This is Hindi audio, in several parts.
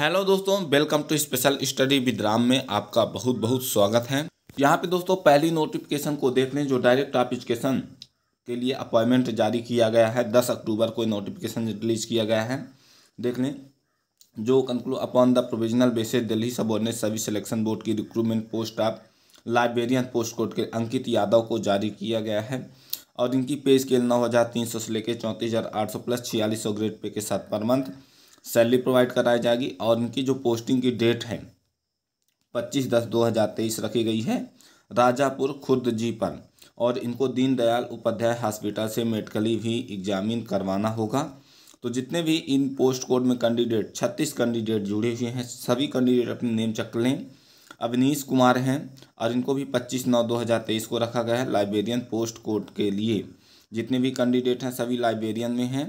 हेलो दोस्तों welcome to special study with Ram में आपका बहुत बहुत स्वागत है यहाँ पे दोस्तों पहली नोटिफिकेशन को देख लें जो डायरेक्ट एजुकेशन के लिए अपॉइंटमेंट जारी किया गया है दस अक्टूबर को नोटिफिकेशन रिलीज किया गया है देख लें जो conclude upon the provisional basis Delhi subordinate service selection board की recruitment post of librarian post code के अंकित यादव को जारी किया गया है और इनकी पे स्केल नौ हज़ार तीन सौ से लेकर चौंतीस हज़ार आठ सौ प्लस छियालीस सौ ग्रेड पे के साथ पर मंथ सैलरी प्रोवाइड कराई जाएगी और इनकी जो पोस्टिंग की डेट है पच्चीस दस दो हज़ार तेईस रखी गई है राजापुर खुर्द जी पर और इनको दीनदयाल उपाध्याय हॉस्पिटल से मेडिकली भी एग्जामिन करवाना होगा तो जितने भी इन पोस्ट कोड में कैंडिडेट छत्तीस कैंडिडेट जुड़े हुए हैं सभी कैंडिडेट अपने नेम चक लें अवनीश कुमार हैं और इनको भी पच्चीस नौ दो हज़ार तेईस को रखा गया है लाइब्रेरियन पोस्ट कोड के लिए जितने भी कैंडिडेट हैं सभी लाइब्रेरियन में हैं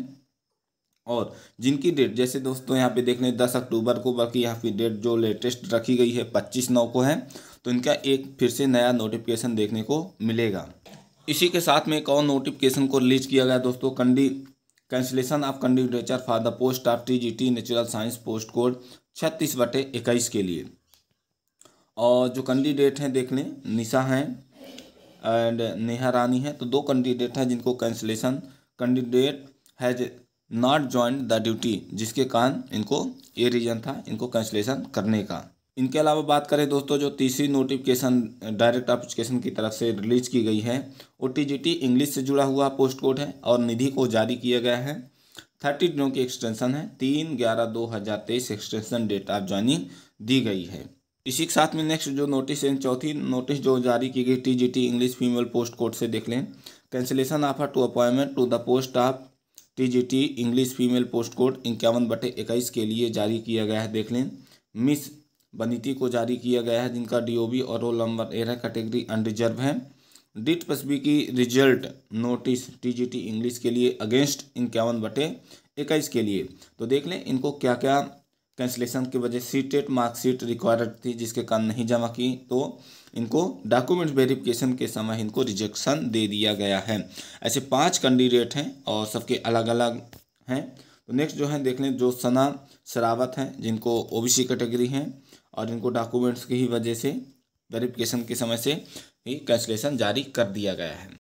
और जिनकी डेट जैसे दोस्तों यहाँ पे देख लें दस अक्टूबर को बल्कि यहाँ पे डेट जो लेटेस्ट रखी गई है पच्चीस नौ को है तो इनका एक फिर से नया नोटिफिकेशन देखने को मिलेगा इसी के साथ में एक और नोटिफिकेशन को रिलीज किया गया दोस्तों कंडी cancellation of candidature for the post of T G T natural science post code छत्तीस बटे इक्कीस के लिए और जो कैंडिडेट हैं देख लें निशा हैं एंड नेहा रानी हैं तो दो कैंडिडेट हैं जिनको cancellation candidate has not join the duty जिसके कारण इनको ये रीज़न था इनको कैंसिलेशन करने का इनके अलावा बात करें दोस्तों जो तीसरी नोटिफिकेशन डायरेक्ट एप्लीकेशन की तरफ से रिलीज की गई है ओ इंग्लिश से जुड़ा हुआ पोस्ट कोड है और निधि को जारी किया गया है थर्टी दिनों की एक्सटेंशन है तीन ग्यारह दो हज़ार तेईस एक्सटेंशन डेट ऑफ ज्वाइनिंग दी गई है इसी के साथ में नेक्स्ट जो नोटिस है चौथी नोटिस जो जारी की गई T English female post code से देख लें cancellation offer to appointment to the post of TGT English female post code इक्यावन बटे इक्कीस के लिए जारी किया गया है देख लें मिस बनीति को जारी किया गया है जिनका डीओबी और रोल नंबर एरह कैटेगरी अनरिजर्व है डिट पसबी की रिजल्ट नोटिस टीजीटी इंग्लिश के लिए अगेंस्ट इक्यावन बटे इक्कीस के लिए तो देख लें इनको क्या क्या कैंसलेशन की वजह सी टेट मार्कशीट रिक्वायर्ड थी जिसके कारण नहीं जमा की तो इनको डॉक्यूमेंट वेरिफिकेशन के समय इनको रिजेक्शन दे दिया गया है ऐसे पांच कैंडिडेट हैं और सबके अलग अलग हैं तो नेक्स्ट जो है देख लें जो सना शरावत हैं जिनको ओ कैटेगरी हैं और इनको डॉक्यूमेंट्स की ही वजह से वेरिफिकेशन के समय से ही कैंसलेशन जारी कर दिया गया है